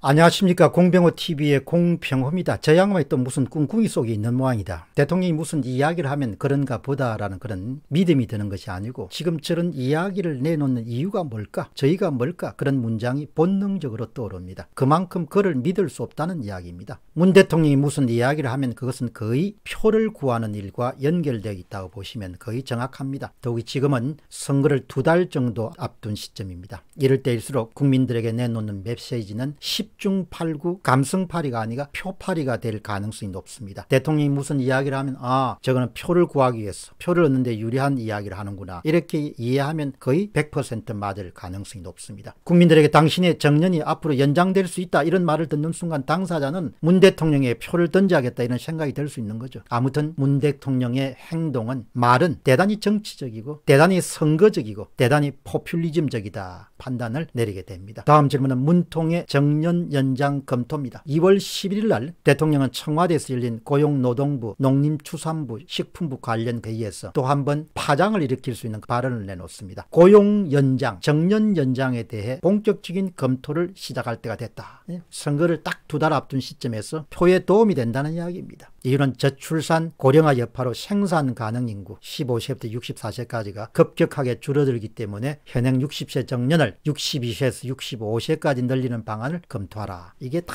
안녕하십니까 공병호TV의 공평호입니다. 저 양반이 또 무슨 꿍꿍이 속에 있는 모양이다. 대통령이 무슨 이야기를 하면 그런가 보다라는 그런 믿음이 드는 것이 아니고 지금 저런 이야기를 내놓는 이유가 뭘까 저희가 뭘까 그런 문장이 본능적으로 떠오릅니다. 그만큼 그를 믿을 수 없다는 이야기입니다. 문 대통령이 무슨 이야기를 하면 그것은 거의 표를 구하는 일과 연결되어 있다고 보시면 거의 정확합니다. 더욱이 지금은 선거를 두 달 정도 앞둔 시점입니다. 이럴 때일수록 국민들에게 내놓는 메시지는 10 시중팔구 감성팔이가 아니라 표팔이가 될 가능성이 높습니다. 대통령이 무슨 이야기를 하면 아 저거는 표를 구하기 위해서 표를 얻는데 유리한 이야기를 하는구나 이렇게 이해하면 거의 100% 맞을 가능성이 높습니다. 국민들에게 당신의 정년이 앞으로 연장될 수 있다 이런 말을 듣는 순간 당사자는 문 대통령의 표를 던져야겠다 이런 생각이 들 수 있는 거죠. 아무튼 문 대통령의 행동은 말은 대단히 정치적이고 대단히 선거적이고 대단히 포퓰리즘적이다 판단을 내리게 됩니다. 다음 질문은 문통의 정년 임원 연장 검토입니다. 2월 11일 날 대통령은 청와대에서 열린 고용노동부, 농림추산부 식품부 관련 회의에서 또 한 번 파장을 일으킬 수 있는 발언을 내놓습니다. 고용 연장, 정년 연장에 대해 본격적인 검토를 시작할 때가 됐다. 예? 선거를 딱 두 달 앞둔 시점에서 표에 도움이 된다는 이야기입니다. 이유는 저출산 고령화 여파로 생산 가능 인구 15세부터 64세까지가 급격하게 줄어들기 때문에 현행 60세 정년을 62세에서 65세까지 늘리는 방안을 검토하라. 이게 다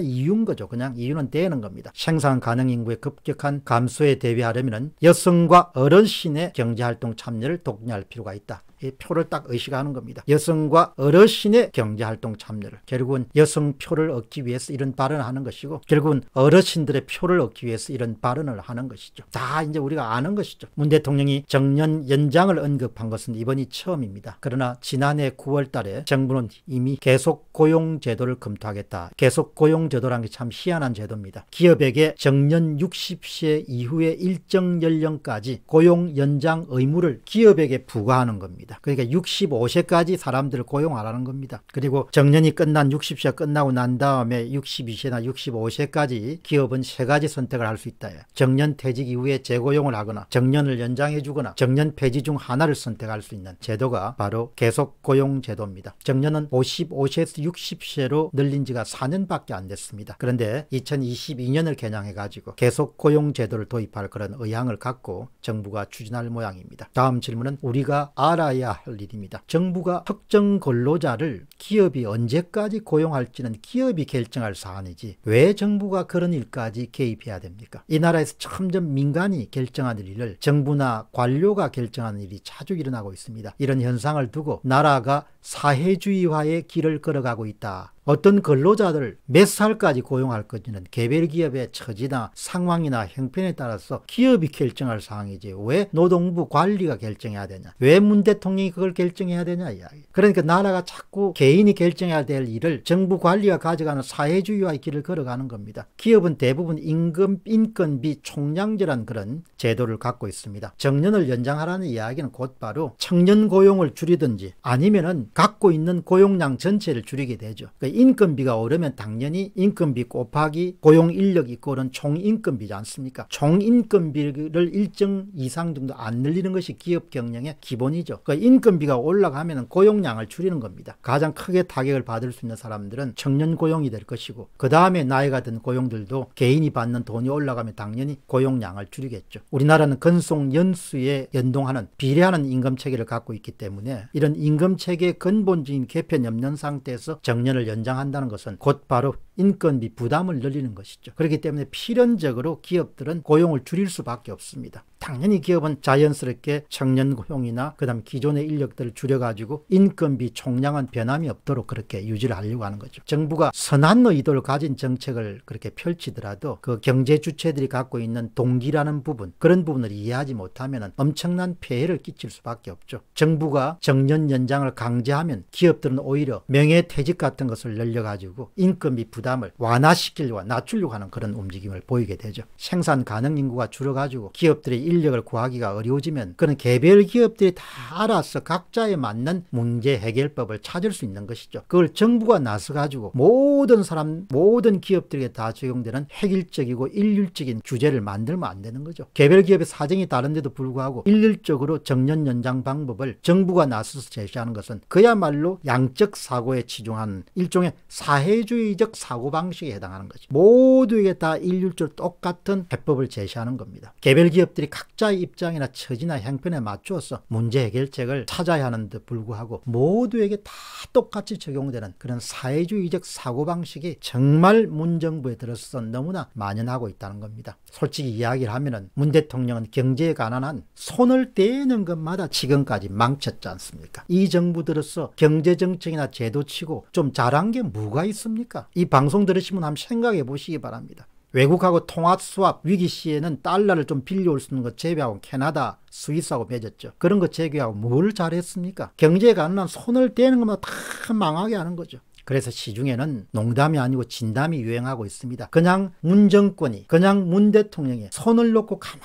이유인 거죠. 그냥 이유는 되는 겁니다. 생산 가능 인구의 급격한 감소에 대비하려면 여성과 어르신의 경제활동 참여를 독려할 필요가 있다. 이 표를 딱 의식하는 겁니다. 여성과 어르신의 경제활동 참여를 결국은 여성표를 얻기 위해서 이런 발언을 하는 것이고 결국은 어르신들의 표를 얻기 위해서 이런 발언을 하는 것이죠. 다 이제 우리가 아는 것이죠. 문 대통령이 정년 연장을 언급한 것은 이번이 처음입니다. 그러나 지난해 9월 달에 정부는 이미 계속 고용 제도를 검토하겠다. 계속 고용 제도란 게 참 희한한 제도입니다. 기업에게 정년 60세 이후의 일정 연령까지 고용 연장 의무를 기업에게 부과하는 겁니다. 겁니다. 그러니까 65세까지 사람들을 고용하라는 겁니다. 그리고 정년이 끝난 60세 끝나고 난 다음에 62세나 65세까지 기업은 세 가지 선택을 할 수 있다. 정년 퇴직 이후에 재고용을 하거나 정년을 연장해 주거나 정년 폐지 중 하나를 선택할 수 있는 제도가 바로 계속 고용 제도입니다. 정년은 55세에서 60세로 늘린 지가 4년밖에 안 됐습니다. 그런데 2022년을 개량해 가지고 계속 고용 제도를 도입할 그런 의향을 갖고 정부가 추진할 모양입니다. 다음 질문은 우리가 알아야 알아야 할 일입니다. 정부가 특정 근로자를 기업이 언제까지 고용할지는 기업이 결정할 사안이지 왜 정부가 그런 일까지 개입해야 됩니까? 이 나라에서 점점 민간이 결정하는 일을 정부나 관료가 결정하는 일이 자주 일어나고 있습니다. 이런 현상을 두고 나라가 사회주의화의 길을 걸어가고 있다. 어떤 근로자들몇 살까지 고용할 것지는 개별 기업의 처지나 상황이나 형편에 따라서 기업이 결정할 사항이지 왜 노동부 관리가 결정해야 되냐 왜 문 대통령이 그걸 결정해야 되냐 이야기 그러니까 나라가 자꾸 개인이 결정해야 될 일을 정부 관리가 가져가는 사회주의와의 길을 걸어가는 겁니다 기업은 대부분 임금 인건비 총량제란 그런 제도를 갖고 있습니다 정년을 연장하라는 이야기는 곧바로 청년 고용을 줄이든지 아니면은 갖고 있는 고용량 전체를 줄이게 되죠 그러니까 인건비가 오르면 당연히 인건비 곱하기 고용인력 있고 그 총인건비지 않습니까? 총인건비를 일정 이상 정도 안 늘리는 것이 기업 경영의 기본이죠. 그니까 인건비가 올라가면 고용량을 줄이는 겁니다. 가장 크게 타격을 받을 수 있는 사람들은 청년 고용이 될 것이고 그 다음에 나이가 든 고용들도 개인이 받는 돈이 올라가면 당연히 고용량을 줄이겠죠. 우리나라는 근속 연수에 연동하는 비례하는 임금 체계를 갖고 있기 때문에 이런 임금 체계 의 근본적인 개편 염려 상태에서 정년을 연 연장한다는 것은 곧바로 인건비 부담을 늘리는 것이죠. 그렇기 때문에 필연적으로 기업들은 고용을 줄일 수밖에 없습니다. 당연히 기업은 자연스럽게 청년 고용이나 그다음 기존의 인력들을 줄여가지고 인건비 총량은 변함이 없도록 그렇게 유지를 하려고 하는 거죠. 정부가 선한 의도를 가진 정책을 그렇게 펼치더라도 그 경제 주체들이 갖고 있는 동기라는 부분 그런 부분을 이해하지 못하면 엄청난 피해를 끼칠 수밖에 없죠. 정부가 정년 연장을 강제하면 기업들은 오히려 명예퇴직 같은 것을 늘려가지고 인건비 부담을 완화시키려고 낮추려고 하는 그런 움직임을 보이게 되죠. 생산 가능 인구가 줄어가지고 기업들의 인력을 구하기가 어려워지면 그런 개별 기업들이 다 알아서 각자에 맞는 문제 해결법을 찾을 수 있는 것이죠. 그걸 정부가 나서 가지고 모든 사람 모든 기업들에게 다 적용되는 획일적이고 일률적인 규제를 만들면 안 되는 거죠. 개별 기업의 사정이 다른데도 불구하고 일률적으로 정년 연장 방법을 정부가 나서서 제시하는 것은 그야말로 양적 사고에 치중한 일종의 사회주의적 사고방식에 해당하는 거죠. 모두에게 다 일률적으로 똑같은 해법을 제시하는 겁니다. 개별 기업들이 각 각자의 입장이나 처지나 형편에 맞추어서 문제 해결책을 찾아야 하는데 불구하고 모두에게 다 똑같이 적용되는 그런 사회주의적 사고방식이 정말 문정부에 들어서 너무나 만연하고 있다는 겁니다. 솔직히 이야기를 하면 은문 대통령은 경제에 관한 손을 떼는 것마다 지금까지 망쳤지 않습니까? 이 정부 들어서 경제정책이나 제도치고 좀 잘한 게 뭐가 있습니까? 이 방송 들으시면 한번 생각해 보시기 바랍니다. 외국하고 통화 수합 위기 시에는 달러를 좀 빌려올 수 있는 것 제외하고 캐나다, 스위스하고 맺었죠. 그런 것 제외하고 뭘 잘했습니까? 경제에 관한 손을 떼는 것만 다 망하게 하는 거죠. 그래서 시중에는 농담이 아니고 진담이 유행하고 있습니다. 그냥 문 정권이, 그냥 문 대통령이 손을 놓고 가만히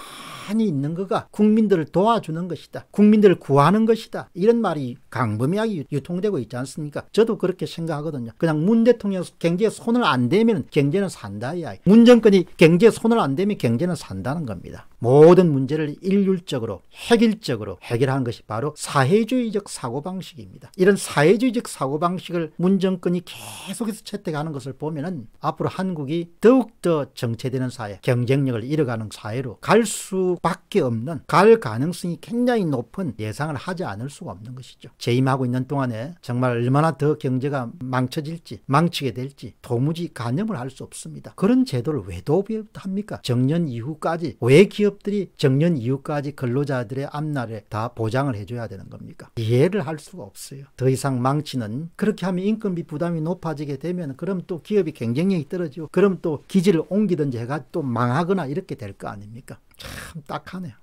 많이 있는 거가 국민들을 도와주는 것이다. 국민들을 구하는 것이다. 이런 말이 강범위하게 유통되고 있지 않습니까? 저도 그렇게 생각하거든요. 그냥 문 대통령 경제에 손을 안 대면 경제는 산다 이야기. 문 정권이 경제에 손을 안 대면 경제는 산다는 겁니다. 모든 문제를 일률적으로 획일적으로 해결하는 것이 바로 사회주의적 사고방식입니다. 이런 사회주의적 사고방식을 문 정권이 계속해서 채택하는 것을 보면은 앞으로 한국이 더욱더 정체되는 사회, 경쟁력을 잃어가는 사회로 갈수 수밖에 없는 갈 가능성이 굉장히 높은 예상을 하지 않을 수가 없는 것이죠. 재임하고 있는 동안에 정말 얼마나 더 경제가 망쳐질지 망치게 될지 도무지 가늠을 할 수 없습니다. 그런 제도를 왜 도입합니까? 정년 이후까지 왜 기업들이 정년 이후까지 근로자들의 앞날에 다 보장을 해줘야 되는 겁니까? 이해를 할 수가 없어요. 더 이상 망치는 그렇게 하면 인건비 부담이 높아지게 되면 그럼 또 기업이 경쟁력이 떨어지고 그럼 또 기지를 옮기든지 해가 또 망하거나 이렇게 될 거 아닙니까? 참 딱하네요.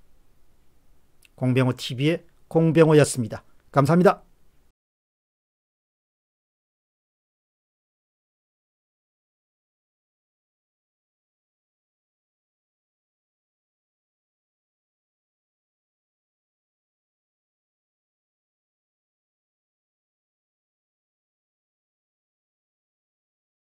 공병호 TV의 공병호였습니다. 감사합니다.